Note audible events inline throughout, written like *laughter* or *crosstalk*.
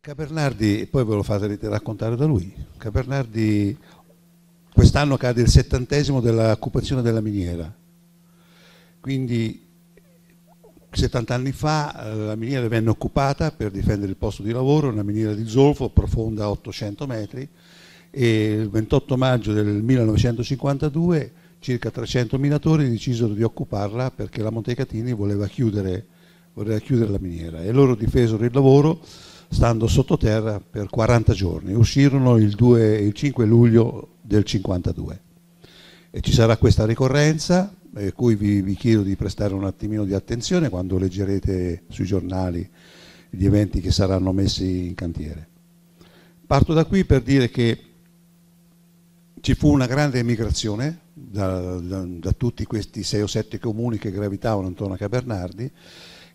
Capernardi, poi ve lo fate raccontare da lui, Capernardi quest'anno cade il settantesimo dell'occupazione della miniera, quindi 70 anni fa eh, la miniera venne occupata per difendere il posto di lavoro, una miniera di zolfo profonda 800 metri e il 28 maggio del 1952 circa 300 minatori decisero di occuparla perché la Montecatini voleva chiudere, voleva chiudere la miniera e loro difesero il lavoro stando sottoterra per 40 giorni. Uscirono il, 2, il 5 luglio del 52. E ci sarà questa ricorrenza, per eh, cui vi, vi, chiedo di prestare un attimino di attenzione quando leggerete sui giornali gli eventi che saranno messi in cantiere. Parto da qui per dire che ci fu una grande emigrazione da, da, da tutti questi sei o sette comuni che gravitavano intorno a Cabernardi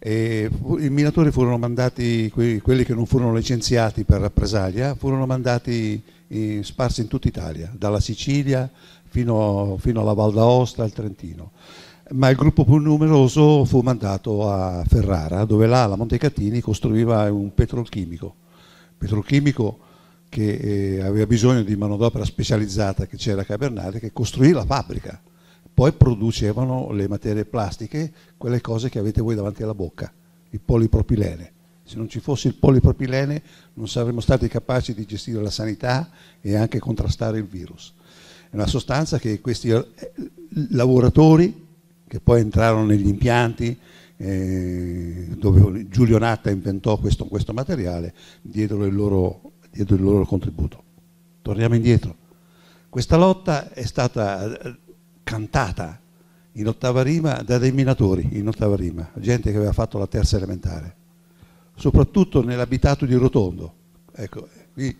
e I minatori furono mandati, quelli che non furono licenziati per rappresaglia, furono mandati in, sparsi in tutta Italia, dalla Sicilia fino, fino alla Val d'Aosta al Trentino. Ma il gruppo più numeroso fu mandato a Ferrara, dove là la Montecatini costruiva un petrolchimico. Petrolchimico che eh, aveva bisogno di manodopera specializzata che c'era a Cavernale, che costruì la fabbrica poi producevano le materie plastiche, quelle cose che avete voi davanti alla bocca, il polipropilene. Se non ci fosse il polipropilene non saremmo stati capaci di gestire la sanità e anche contrastare il virus. È una sostanza che questi eh, lavoratori che poi entrarono negli impianti eh, dove Giulio Natta inventò questo, questo materiale diedero il, loro, diedero il loro contributo. Torniamo indietro. Questa lotta è stata cantata in ottava rima da dei minatori, in ottava rima, gente che aveva fatto la terza elementare, soprattutto nell'abitato di Rotondo. Ecco, qui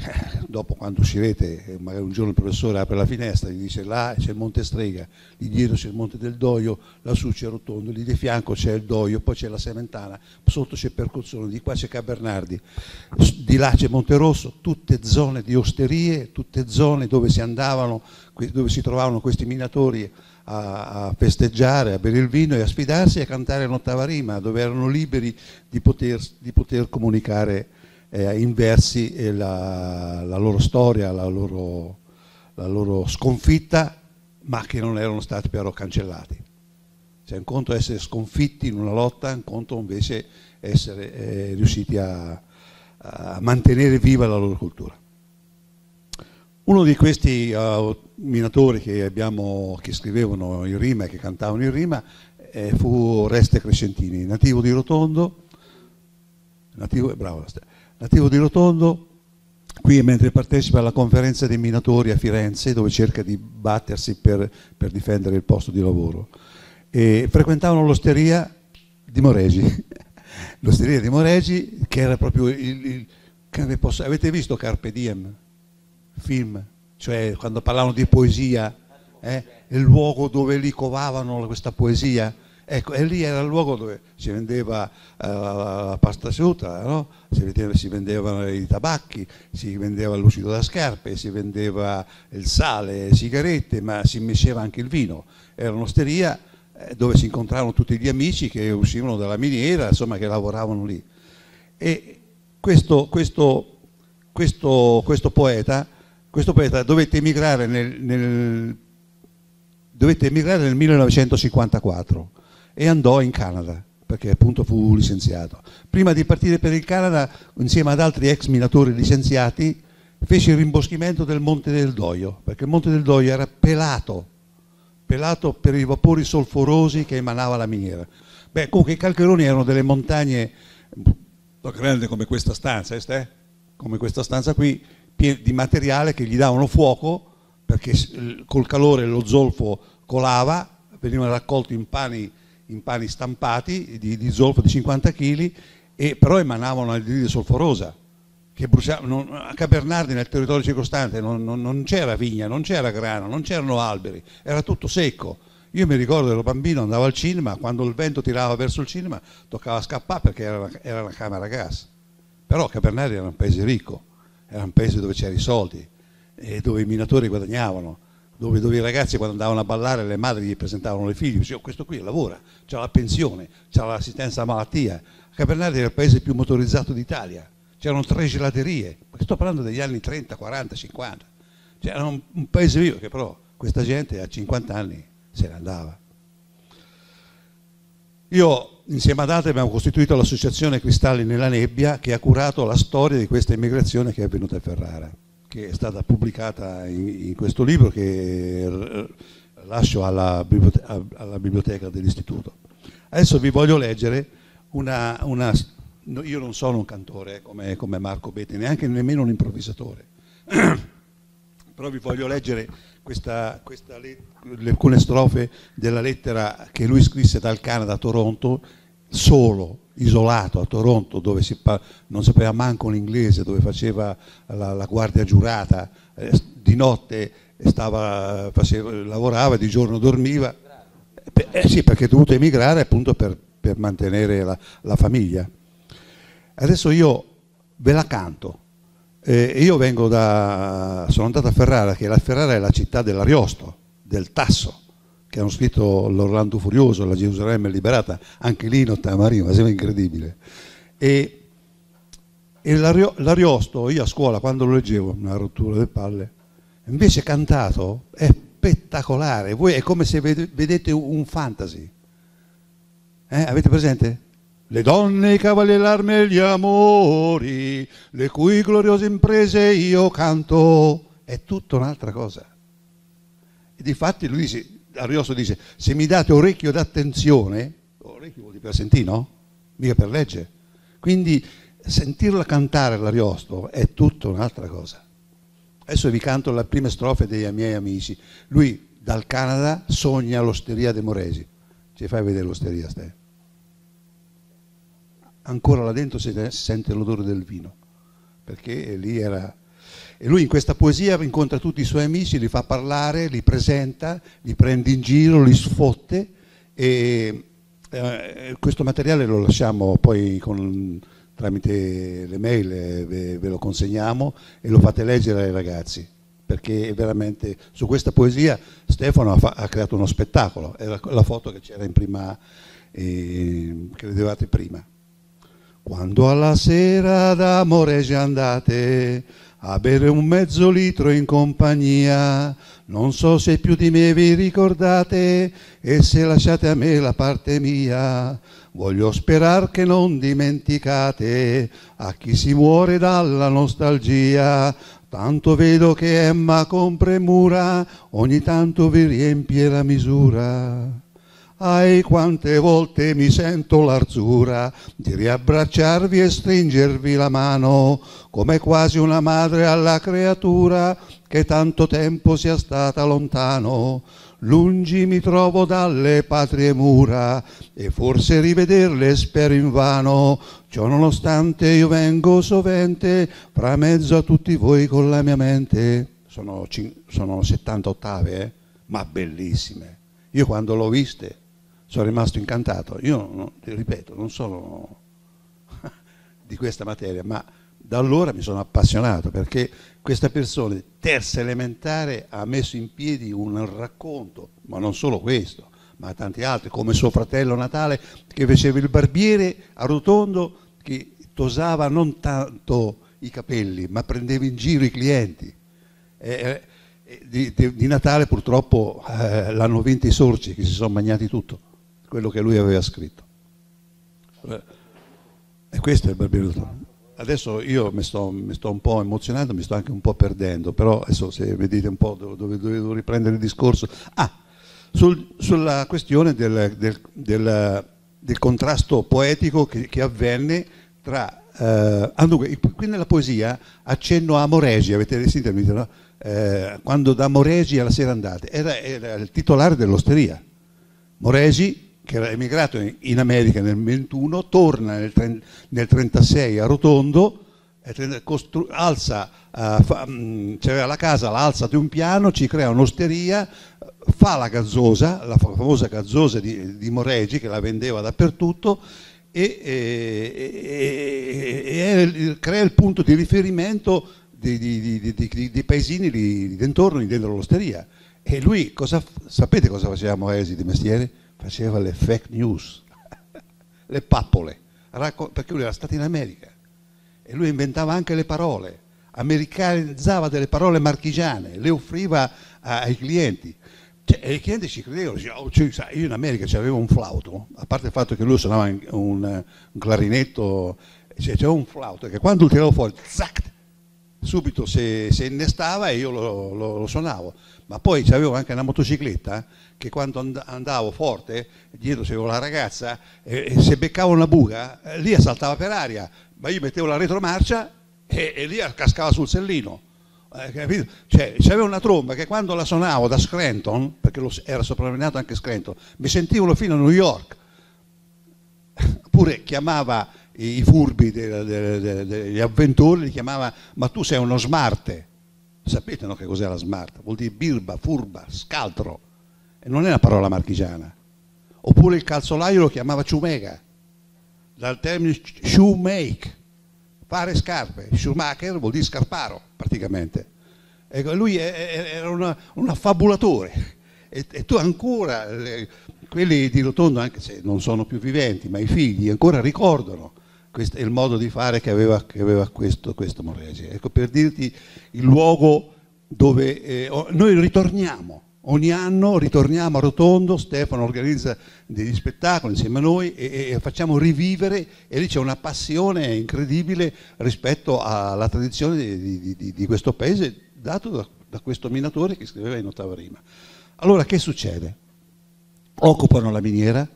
eh, dopo quando uscirete, eh, magari un giorno il professore apre la finestra, e gli dice là c'è il Monte Strega, lì dietro c'è il Monte del Doio, lassù c'è Rotondo, lì di fianco c'è il Doio, poi c'è la Sementana, sotto c'è Percozzone, di qua c'è Cabernardi, di là c'è Monte Rosso, tutte zone di osterie, tutte zone dove si andavano, dove si trovavano questi minatori a, festeggiare, a bere il vino e a sfidarsi e a cantare l'ottava rima, dove erano liberi di poter, di poter comunicare eh, in versi la, la, loro storia, la loro, la loro sconfitta, ma che non erano stati però cancellati. Cioè un conto essere sconfitti in una lotta, un conto invece essere eh, riusciti a, a, mantenere viva la loro cultura. Uno di questi uh, minatori che, abbiamo, che, scrivevano in rima e che cantavano in rima eh, fu Oreste Crescentini, nativo di Rotondo, nativo, bravo, Nativo di Rotondo, qui mentre partecipa alla conferenza dei minatori a Firenze, dove cerca di battersi per, per difendere il posto di lavoro. E frequentavano l'osteria di Moregi, *laughs* l'osteria di Moregi che era proprio il, il posso, avete visto Carpe Diem? Film, cioè quando parlavano di poesia, eh, il luogo dove li covavano questa poesia Ecco, e lì era il luogo dove si vendeva eh, la pasta asciutta, no? si, si, vendevano i tabacchi, si vendeva l'uscito da scarpe, si vendeva il sale, le sigarette, ma si mesceva anche il vino. Era un'osteria eh, dove si incontravano tutti gli amici che uscivano dalla miniera, insomma che lavoravano lì. E questo, questo, questo, questo poeta, poeta, dovette emigrare nel, nel, dovette emigrare nel 1954 e andò in Canada perché appunto fu licenziato. Prima di partire per il Canada, insieme ad altri ex minatori licenziati, fece il rimboschimento del Monte del Doio, perché il Monte del Doio era pelato, pelato per i vapori solforosi che emanava la miniera. Beh, comunque i calcheroni erano delle montagne grandi come questa stanza, eh, come questa stanza qui, di materiale che gli davano fuoco perché col calore lo zolfo colava, veniva raccolto in pani in pani stampati di, di zolfo di 50 kg, e però emanavano anidride solforosa che bruciava, non, a Cabernardi nel territorio circostante non, non, non c'era vigna, non c'era grana, non c'erano alberi, era tutto secco. Io mi ricordo ero bambino, andavo al cinema, quando il vento tirava verso il cinema toccava scappare perché era una, era una camera a gas. Però Cabernardi era un paese ricco, era un paese dove c'erano i soldi e dove i minatori guadagnavano dove, dove, i ragazzi quando andavano a ballare le madri gli presentavano i figli, dicevano oh, questo qui lavora, c'ha la pensione, c'ha l'assistenza a malattia. Capernari era il paese più motorizzato d'Italia, c'erano tre gelaterie, sto parlando degli anni 30, 40, 50, c'era un, un paese vivo che però questa gente a 50 anni se ne andava. Io insieme ad altri abbiamo costituito l'associazione Cristalli nella nebbia che ha curato la storia di questa immigrazione che è avvenuta a Ferrara che è stata pubblicata in, in questo libro che eh, lascio alla, biblioteca, alla biblioteca dell'istituto. Adesso vi voglio leggere una, una io non sono un cantore eh, come, come Marco Betti, neanche nemmeno un improvvisatore, *clears throat* però vi voglio leggere questa, questa le, alcune strofe della lettera che lui scrisse dal Canada a Toronto solo, isolato a Toronto dove non sapeva manco l'inglese, dove faceva la, la guardia giurata, eh, di notte stava, faceva, lavorava, di giorno dormiva. Eh, sì, perché è dovuto emigrare appunto per, per mantenere la, la, famiglia. Adesso io ve la canto. Eh, io vengo da, sono andato a Ferrara, che la Ferrara è la città dell'Ariosto, del Tasso che hanno scritto l'Orlando Furioso, la Gerusalemme liberata, anche lì Notta Marina, sembra incredibile. E, e l'Ariosto, io a scuola quando lo leggevo, una rottura delle palle, invece cantato è spettacolare, voi è come se vedete un fantasy. Eh, avete presente? Le donne, i cavalieri, l'arme e gli amori, le cui gloriose imprese io canto, è tutta un'altra cosa. E di lui si, Ariosto dice, se mi date orecchio d'attenzione, orecchio vuol dire per sentire, no? Mica per leggere. Quindi sentirla cantare l'Ariosto è tutta un'altra cosa. Adesso vi canto la prima strofe dei miei amici. Lui dal Canada sogna l'osteria dei Moresi. Ci fai vedere l'osteria, stai? Ancora là dentro si sente l'odore del vino, perché lì era e lui in questa poesia incontra tutti i suoi amici, li fa parlare, li presenta, li prende in giro, li sfotte e eh, questo materiale lo lasciamo poi con, tramite le mail, eh, ve, ve lo consegniamo e lo fate leggere ai ragazzi perché veramente su questa poesia Stefano ha, ha creato uno spettacolo, era la foto che c'era in prima, eh, che vedevate prima. Quando alla sera d'amore già andate a bere un mezzo litro in compagnia, non so se più di me vi ricordate e se lasciate a me la parte mia. Voglio sperar che non dimenticate a chi si muore dalla nostalgia. Tanto vedo che Emma con premura ogni tanto vi riempie la misura. Ai quante volte mi sento l'arzura di riabbracciarvi e stringervi la mano, come quasi una madre alla creatura che tanto tempo sia stata lontano. Lungi mi trovo dalle patrie mura e forse rivederle spero invano. Ciò nonostante io vengo sovente fra mezzo a tutti voi con la mia mente. Sono, sono 70 ottave, eh? ma bellissime. Io quando l'ho viste sono rimasto incantato. Io, ripeto, non sono *laughs* di questa materia, ma da allora mi sono appassionato perché questa persona, terza elementare, ha messo in piedi un racconto, ma non solo questo, ma tanti altri, come suo fratello Natale che faceva il barbiere a rotondo, che tosava non tanto i capelli, ma prendeva in giro i clienti. Eh, eh di, di, Natale purtroppo eh, l'hanno vinto i sorci che si sono mangiati tutto quello che lui aveva scritto. Eh. E questo è il Barbiero. Adesso io mi sto, mi sto, un po' emozionando, mi sto anche un po' perdendo, però adesso se mi dite un po' dove devo riprendere il discorso. Ah, sul, sulla questione del, del, del, del, contrasto poetico che, che avvenne tra... Eh, ah, dunque, qui nella poesia accenno a Moresi, avete sentito? No? Eh, quando da Moresi alla sera andate, era, era il titolare dell'osteria. Moresi che era emigrato in America nel 21, torna nel, 1936 a Rotondo, alza, eh, mm, c'era la casa, la alza di un piano, ci crea un'osteria, fa la gazzosa, la famosa gazzosa di, di Moregi che la vendeva dappertutto e, e, e, e crea il punto di riferimento dei di, di, di paesini lì, dentro l'osteria. E lui, cosa, sapete cosa faceva Moresi di mestiere? faceva le fake news, *laughs* le pappole, perché lui era stato in America e lui inventava anche le parole, americanizzava delle parole marchigiane, le offriva ai clienti. Cioè, e i clienti ci credevano, oh, cioè, io in America c'avevo un flauto, a parte il fatto che lui suonava un, un clarinetto, cioè, c'era un flauto che quando lo tiravo fuori, zac, subito si, si innestava e io lo, lo, lo suonavo. Ma poi avevo anche una motocicletta eh, che quando andavo forte, dietro c'avevo la ragazza, e, e se beccavo una buca, eh, lì saltava per aria, ma io mettevo la retromarcia e, e lì cascava sul sellino. Eh, cioè, c'aveva una tromba che quando la suonavo da Scranton, perché lo, era soprannominato anche Scranton, mi sentivano fino a New York. Oppure *laughs* chiamava i furbi degli avventori, li chiamava ma tu sei uno smarte. Sapete no, che cos'è la smart? Vuol dire birba, furba, scaltro. E non è una parola marchigiana. Oppure il calzolaio lo chiamava ciumega, dal termine shoemake, fare scarpe. Schumacher vuol dire scarparo, praticamente. E lui era una, un affabulatore. E, e, tu ancora, quelli di Rotondo, anche se non sono più viventi, ma i figli ancora ricordano questo è il modo di fare che aveva, che aveva questo, questo Morresi. Ecco, per dirti il luogo dove eh, noi ritorniamo, ogni anno ritorniamo a Rotondo, Stefano organizza degli spettacoli insieme a noi e, e facciamo rivivere e lì c'è una passione incredibile rispetto alla tradizione di, di, di, di questo paese dato da, da questo minatore che scriveva in ottava rima. Allora che succede? Occupano la miniera,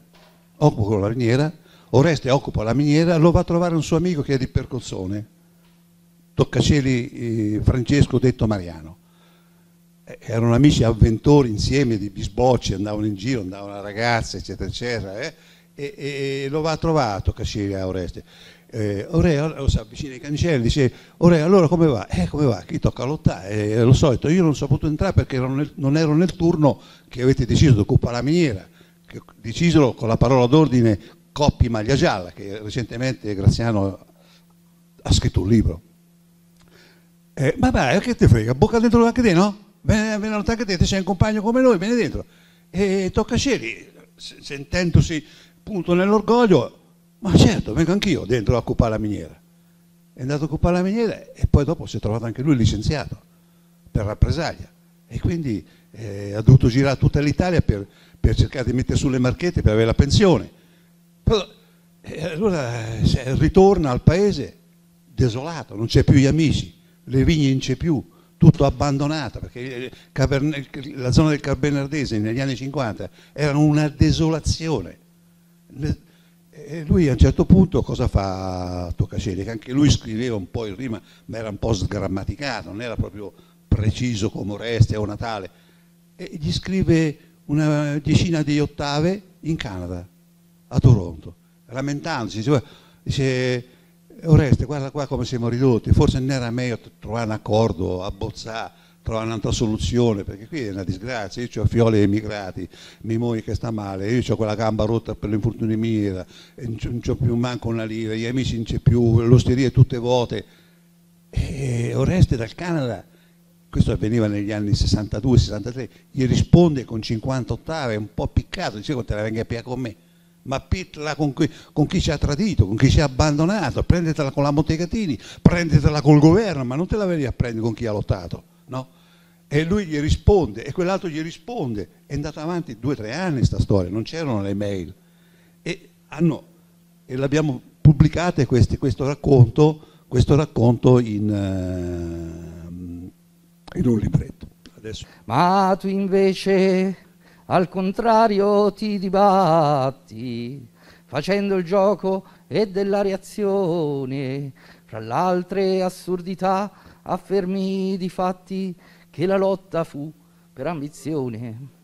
occupano la miniera, Oreste occupa la miniera, lo va a trovare un suo amico che è di Percozzone, Toccacieli eh, Francesco detto Mariano. Eh, erano amici avventori insieme di bisbocci, andavano in giro, andavano a ragazze, eccetera, eccetera. Eh, e, e, lo va a trovare Toccacieli a Oreste. Eh, lo si avvicina ai cancelli, dice Oreo allora come va? Eh come va? Chi tocca lottare? Eh, lo solito, io non sono potuto entrare perché ero nel, non ero nel turno che avete deciso di occupare la miniera, decisero con la parola d'ordine Coppi Maglia Gialla, che recentemente Graziano ha scritto un libro. Eh, ma vai, eh, che ti frega, bocca dentro anche te, no? Benvenuto anche te, c'è un compagno come noi, bene dentro. E tocca Sceri, sentendosi appunto nell'orgoglio, ma certo, vengo anch'io dentro a occupare la miniera. È andato a occupare la miniera e poi dopo si è trovato anche lui licenziato per rappresaglia. E quindi eh, ha dovuto girare tutta l'Italia per, per cercare di mettere sulle marchette per avere la pensione però, eh, allora ritorna al paese desolato, non c'è più gli amici, le vigne non c'è più, tutto abbandonato, perché eh, la zona del Carbernardese negli anni 50 era una desolazione. E eh, lui a un certo punto cosa fa Toccaceri? Che anche lui scriveva un po' in rima, ma era un po' sgrammaticato, non era proprio preciso come Oreste o Natale. E gli scrive una decina di ottave in Canada a Toronto, lamentandosi, dice, Oreste guarda qua come siamo ridotti, forse non era meglio trovare un accordo, abbozzare, trovare un'altra soluzione, perché qui è una disgrazia, io ho fiole emigrati, mia moglie che sta male, io ho quella gamba rotta per l'infortunio di mira, non ho più manco una lira, gli amici non c'è più, l'osteria è tutte vuote. E Oreste dal Canada questo avveniva negli anni 62-63, gli risponde con 50 ottave, un po' piccato, diceva te la venga a con me ma pitla con chi, con chi, ci ha tradito, con chi ci ha abbandonato, prendetela con la Montecatini, prendetela col governo, ma non te la vedi a prendere con chi ha lottato, no? E lui gli risponde, e quell'altro gli risponde, è andata avanti due o tre anni questa storia, non c'erano le mail. E, e l'abbiamo pubblicata questo, questo racconto, in, uh, in un libretto. Adesso. Ma tu invece al contrario ti dibatti, facendo il gioco e della reazione, fra l'altre assurdità affermi di fatti che la lotta fu per ambizione.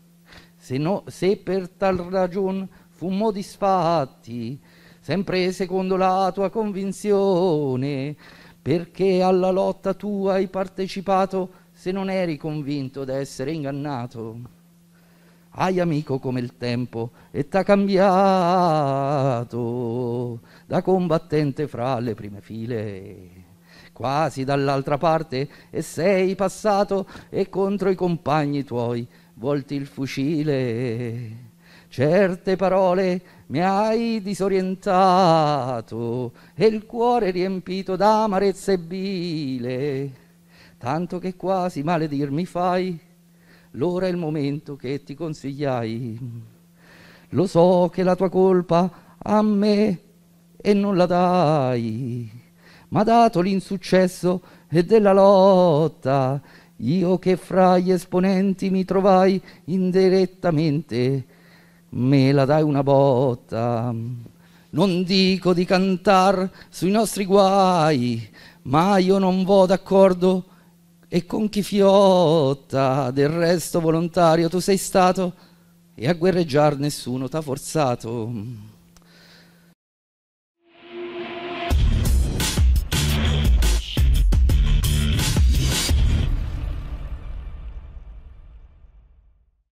Se, no, se per tal ragion fummo disfatti, sempre secondo la tua convinzione, perché alla lotta tu hai partecipato se non eri convinto d'essere ingannato. Hai amico come il tempo e t'ha cambiato da combattente fra le prime file quasi dall'altra parte e sei passato e contro i compagni tuoi volti il fucile. Certe parole mi hai disorientato e il cuore riempito d'amarezza e bile, tanto che quasi maledir mi fai l'ora e il momento che ti consigliai. Lo so che la tua colpa a me e non la dai, ma dato l'insuccesso e della lotta, io che fra gli esponenti mi trovai indirettamente, me la dai una botta. Non dico di cantar sui nostri guai, ma io non vo d'accordo e con chi fiotta, del resto volontario tu sei stato e a guerreggiar nessuno t'ha forzato.